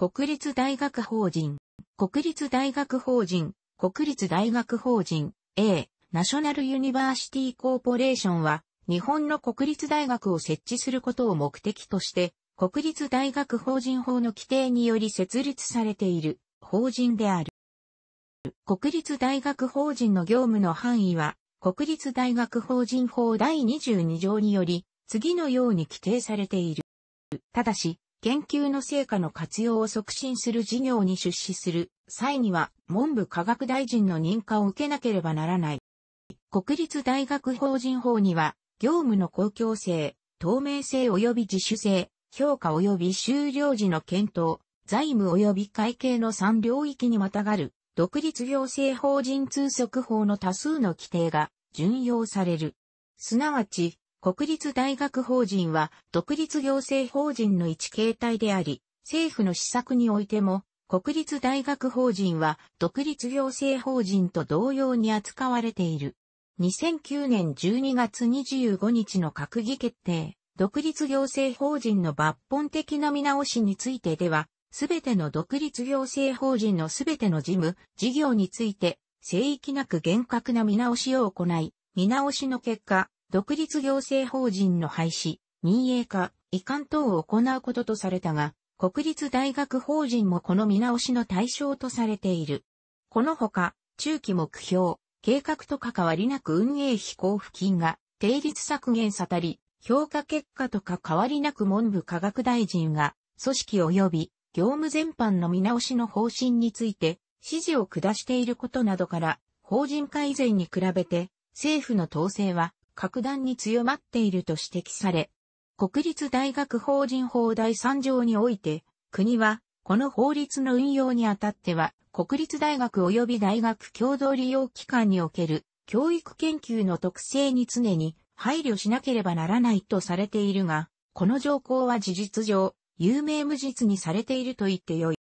国立大学法人、国立大学法人、国立大学法人、A、ナショナルユニバーシティコーポレーションは、日本の国立大学を設置することを目的として、国立大学法人法の規定により設立されている法人である。国立大学法人の業務の範囲は、国立大学法人法第22条により、次のように規定されている。ただし、研究の成果の活用を促進する事業に出資する際には文部科学大臣の認可を受けなければならない。国立大学法人法には業務の公共性、透明性及び自主性、評価及び終了時の検討、財務及び会計の3領域にまたがる独立行政法人通則法の多数の規定が順用される。すなわち、国立大学法人は独立行政法人の一形態であり、政府の施策においても、国立大学法人は独立行政法人と同様に扱われている。2009年12月25日の閣議決定、独立行政法人の抜本的な見直しについてでは、すべての独立行政法人のすべての事務、事業について、正域なく厳格な見直しを行い、見直しの結果、独立行政法人の廃止、民営化、移管等を行うこととされたが、国立大学法人もこの見直しの対象とされている。このほか、中期目標、計画と関わりなく運営費交付金が、定率削減さたり、評価結果と関わりなく文部科学大臣が、組織及び業務全般の見直しの方針について、指示を下していることなどから、法人改善に比べて、政府の統制は格段に強まっていると指摘され、国立大学法人法第3条において、国は、この法律の運用にあたっては、国立大学及び大学共同利用機関における教育研究の特性に常に配慮しなければならないとされているが、この条項は事実上、有名無実にされていると言ってよい。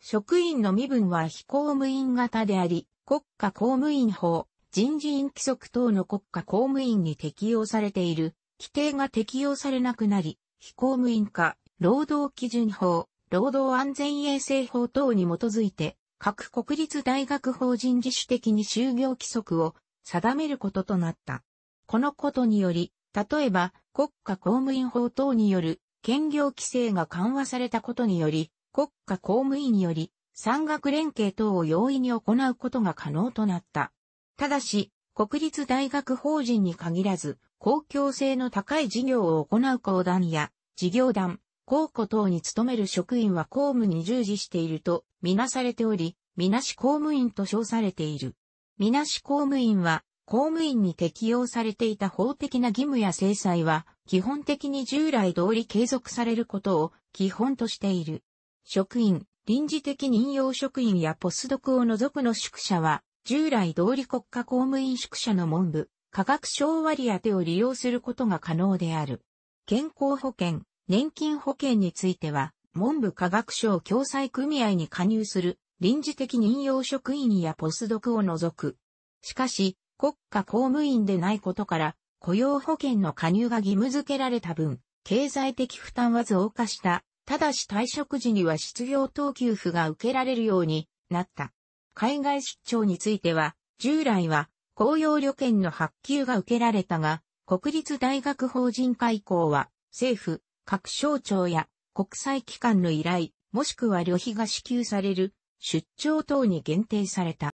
職員の身分は非公務員型であり、国家公務員法、人事院規則等の国家公務員に適用されている規定が適用されなくなり、非公務員化、労働基準法、労働安全衛生法等に基づいて、各国立大学法人自主的に就業規則を定めることとなった。このことにより、例えば国家公務員法等による兼業規制が緩和されたことにより、国家公務員により産学連携等を容易に行うことが可能となった。ただし、国立大学法人に限らず、公共性の高い事業を行う公団や、事業団、公庫等に勤める職員は公務に従事していると、みなされており、みなし公務員と称されている。みなし公務員は、公務員に適用されていた法的な義務や制裁は、基本的に従来通り継続されることを基本としている。職員、臨時的任用職員やポスドクを除くの宿舎は、従来通り国家公務員宿舎の文部、科学省割当てを利用することが可能である。健康保険、年金保険については、文部科学省共済組合に加入する臨時的任用職員やポスドクを除く。しかし、国家公務員でないことから、雇用保険の加入が義務付けられた分、経済的負担は増加した。ただし退職時には失業等給付が受けられるようになった。海外出張については、従来は公用旅券の発給が受けられたが、国立大学法人会校は、政府、各省庁や国際機関の依頼、もしくは旅費が支給される出張等に限定された。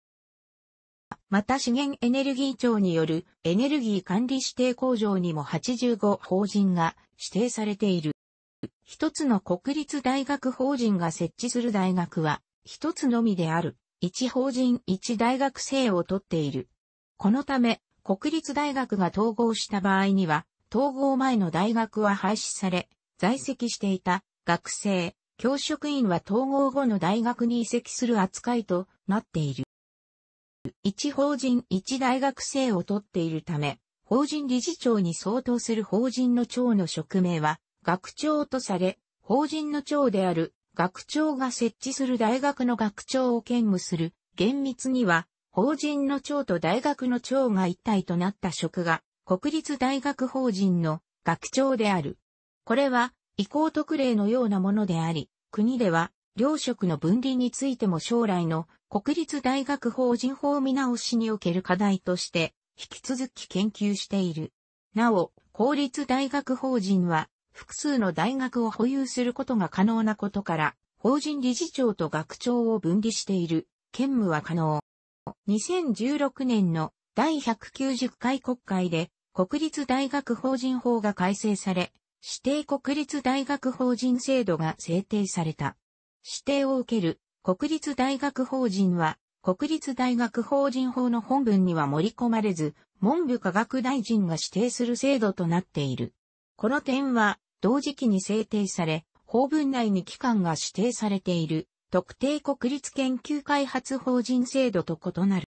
また資源エネルギー庁によるエネルギー管理指定工場にも85法人が指定されている。一つの国立大学法人が設置する大学は一つのみである。一法人一大学生をとっている。このため、国立大学が統合した場合には、統合前の大学は廃止され、在籍していた学生、教職員は統合後の大学に移籍する扱いとなっている。一法人一大学生をとっているため、法人理事長に相当する法人の長の職名は学長とされ、法人の長である学長が設置する大学の学長を兼務する、厳密には、法人の長と大学の長が一体となった職が、国立大学法人の学長である。これは、移行特例のようなものであり、国では、両職の分離についても将来の国立大学法人法見直しにおける課題として、引き続き研究している。なお、公立大学法人は、複数の大学を保有することが可能なことから、法人理事長と学長を分離している、兼務は可能。2016年の第190回国会で、国立大学法人法が改正され、指定国立大学法人制度が制定された。指定を受ける国立大学法人は、国立大学法人法の本文には盛り込まれず、文部科学大臣が指定する制度となっている。この点は、同時期に制定され、法文内に期間が指定されている特定国立研究開発法人制度と異なる。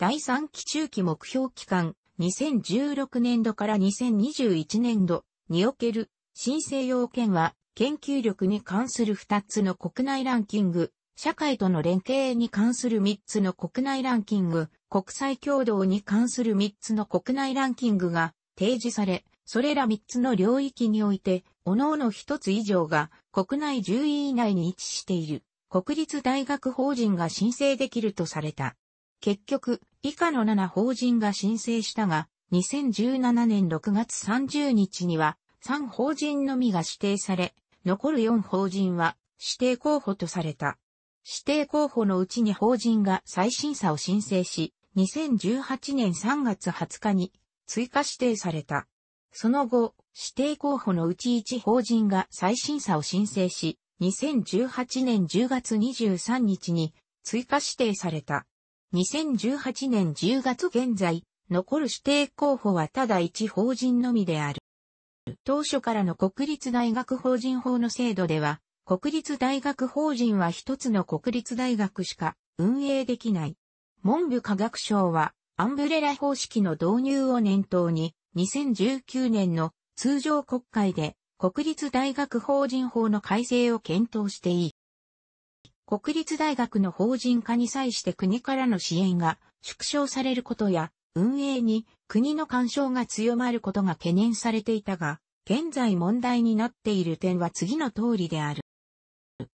第3期中期目標期間2016年度から2021年度における申請要件は研究力に関する2つの国内ランキング、社会との連携に関する3つの国内ランキング、国際共同に関する3つの国内ランキングが提示され、それら3つの領域において、各々1つ以上が国内10位以内に位置している国立大学法人が申請できるとされた。結局、以下の7法人が申請したが、2017年6月30日には3法人のみが指定され、残る4法人は指定候補とされた。指定候補のうちに法人が再審査を申請し、2018年3月20日に追加指定された。その後、指定候補のうち一法人が再審査を申請し、2018年10月23日に追加指定された。2018年10月現在、残る指定候補はただ一法人のみである。当初からの国立大学法人法の制度では、国立大学法人は一つの国立大学しか運営できない。文部科学省はアンブレラ方式の導入を念頭に、2019年の通常国会で国立大学法人法の改正を検討していい。国立大学の法人化に際して国からの支援が縮小されることや、運営に国の干渉が強まることが懸念されていたが、現在問題になっている点は次の通りである。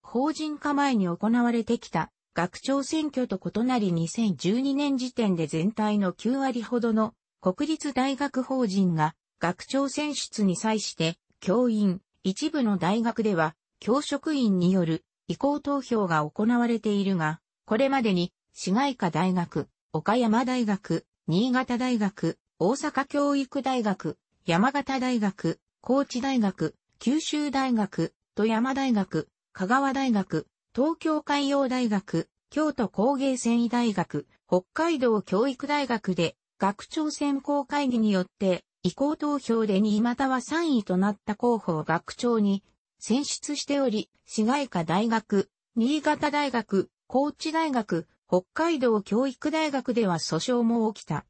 法人化前に行われてきた学長選挙と異なり2012年時点で全体の9割ほどの国立大学法人が学長選出に際して教員、一部の大学では教職員による意向投票が行われているが、これまでに市外科大学、岡山大学、新潟大学、大阪教育大学、山形大学、高知大学、九州大学、富山大学、香川大学、東京海洋大学、京都工芸繊維大学、北海道教育大学で学長選考会議によって、移行投票で2位または3位となった候補を学長に選出しており、市外科大学、新潟大学、高知大学、北海道教育大学では訴訟も起きた。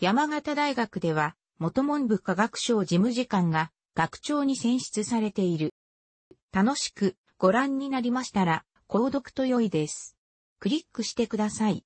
山形大学では、元文部科学省事務次官が学長に選出されている。楽しくご覧になりましたら、購読と良いです。クリックしてください。